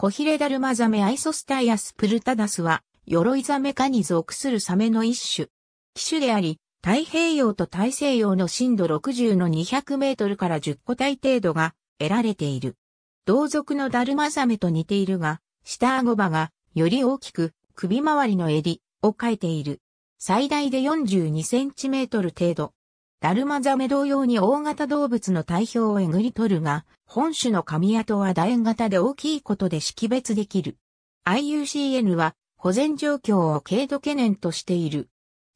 コヒレダルマザメアイソスタイアスプルタダスは、鎧ザメ科に属するサメの一種。機種であり、太平洋と大西洋の深度60の200メートルから10個体程度が得られている。同族のダルマザメと似ているが、下顎場がより大きく首周りの襟を描いている。最大で42センチメートル程度。ダルマザメ同様に大型動物の体表をえぐり取るが、本種の髪跡は楕円型で大きいことで識別できる。IUCN は保全状況を軽度懸念としている。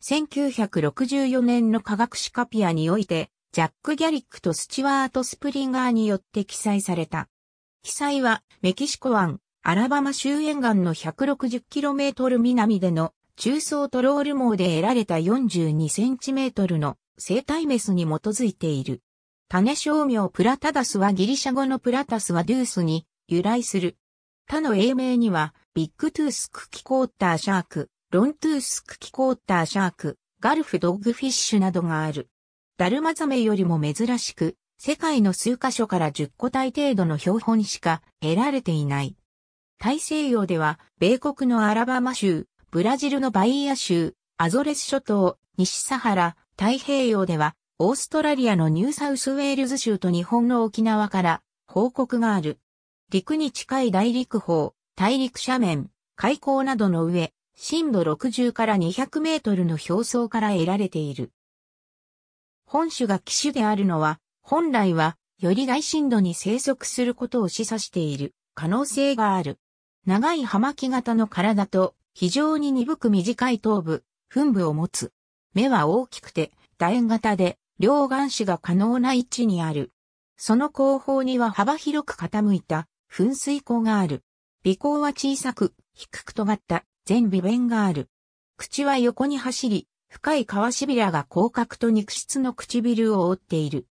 1964年の科学史カピアにおいて、ジャック・ギャリックとスチュワート・スプリンガーによって記載された。記載はメキシコ湾、アラバマ周辺岸の 160km 南での中層トロール網で得られた 42cm の生体メスに基づいている。種商名プラタダスはギリシャ語のプラタスはデュースに由来する。他の英名には、ビッグトゥースクキコーターシャーク、ロントゥースクキコーターシャーク、ガルフドッグフィッシュなどがある。ダルマザメよりも珍しく、世界の数カ所から10個体程度の標本しか得られていない。大西洋では、米国のアラバマ州、ブラジルのバイア州、アゾレス諸島、西サハラ、太平洋では、オーストラリアのニューサウスウェールズ州と日本の沖縄から報告がある。陸に近い大陸方、大陸斜面、海溝などの上、深度60から200メートルの表層から得られている。本種が機種であるのは、本来は、より大深度に生息することを示唆している可能性がある。長い葉巻型の体と非常に鈍く短い頭部、噴部を持つ。目は大きくて、楕円型で、両眼視が可能な位置にある。その後方には幅広く傾いた噴水口がある。鼻孔は小さく、低く尖った全微弁がある。口は横に走り、深い皮しびらが広角と肉質の唇を覆っている。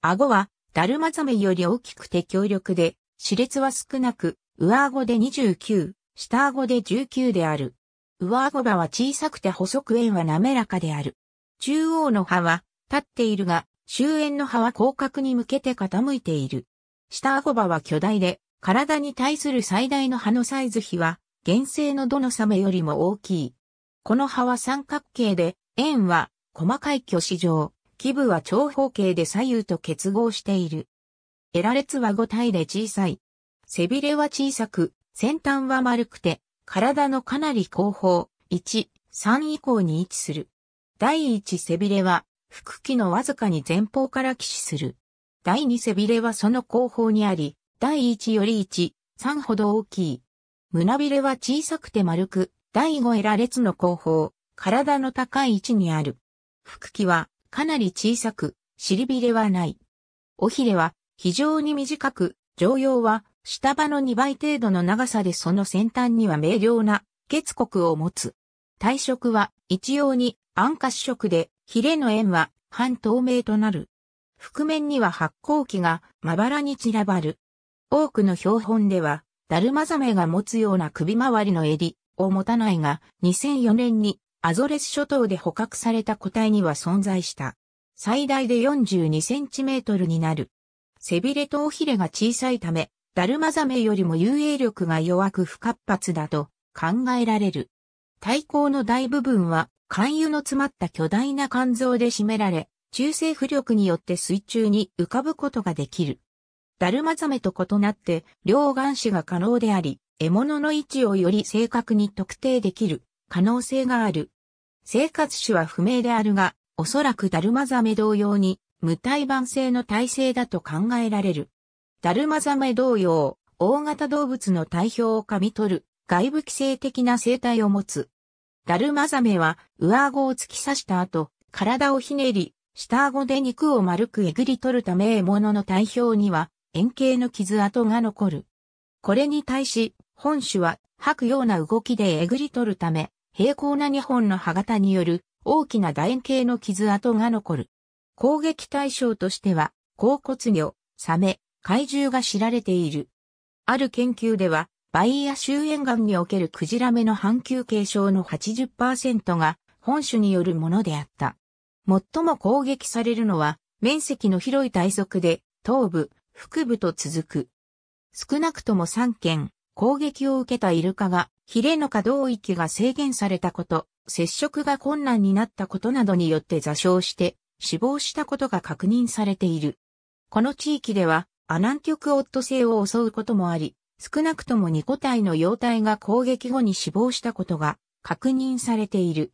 顎は、ダルマザメより大きくて強力で、歯列は少なく、上顎で29、下顎で19である。上顎歯は小さくて細く円は滑らかである。中央の歯は立っているが、周焉の歯は広角に向けて傾いている。下顎歯は巨大で、体に対する最大の歯のサイズ比は、原生のどのサメよりも大きい。この歯は三角形で、円は細かい巨子状、基部は長方形で左右と結合している。エラ列は5体で小さい。背びれは小さく、先端は丸くて、体のかなり後方、1、3以降に位置する。第1背びれは、腹器のわずかに前方から起死する。第2背びれはその後方にあり、第1より1、3ほど大きい。胸びれは小さくて丸く、第5エラ列の後方、体の高い位置にある。腹器はかなり小さく、尻びれはない。尾ひれは非常に短く、常用は下場の2倍程度の長さでその先端には明瞭な月国を持つ。体色は一様に暗褐色で、ヒレの円は半透明となる。覆面には発光器がまばらに散らばる。多くの標本では、ダルマザメが持つような首周りの襟を持たないが、2004年にアゾレス諸島で捕獲された個体には存在した。最大で42センチメートルになる。背びれと尾ひれが小さいため、ダルマザメよりも遊泳力が弱く不活発だと考えられる。体高の大部分は肝油の詰まった巨大な肝臓で占められ、中性浮力によって水中に浮かぶことができる。ダルマザメと異なって両眼視が可能であり、獲物の位置をより正確に特定できる可能性がある。生活種は不明であるが、おそらくダルマザメ同様に無体盤性の体制だと考えられる。ダルマザメ同様、大型動物の体表を噛み取る、外部規制的な生態を持つ。ダルマザメは、上顎を突き刺した後、体をひねり、下顎で肉を丸くえぐり取るため獲物の体表には、円形の傷跡が残る。これに対し、本種は、吐くような動きでえぐり取るため、平行な2本の歯型による、大きな楕円形の傷跡が残る。攻撃対象としては、甲骨魚、サメ、怪獣が知られている。ある研究では、バイア周辺岸におけるクジラ目の半球継承の80%が本種によるものであった。最も攻撃されるのは、面積の広い体側で、頭部、腹部と続く。少なくとも3件、攻撃を受けたイルカが、ヒレの可動域が制限されたこと、接触が困難になったことなどによって座礁して、死亡したことが確認されている。この地域では、アナン曲オットイを襲うこともあり、少なくとも2個体の幼体が攻撃後に死亡したことが確認されている。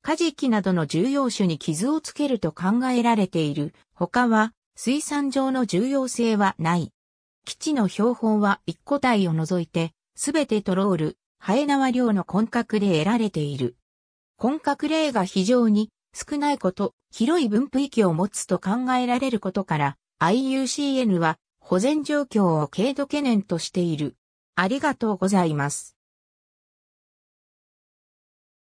カジキなどの重要種に傷をつけると考えられている。他は、水産上の重要性はない。基地の標本は1個体を除いて、すべてトロール、ハエナワ量の根格で得られている。根格例が非常に少ないこと、広い分布域を持つと考えられることから、IUCN は保全状況を軽度懸念としている。ありがとうございます。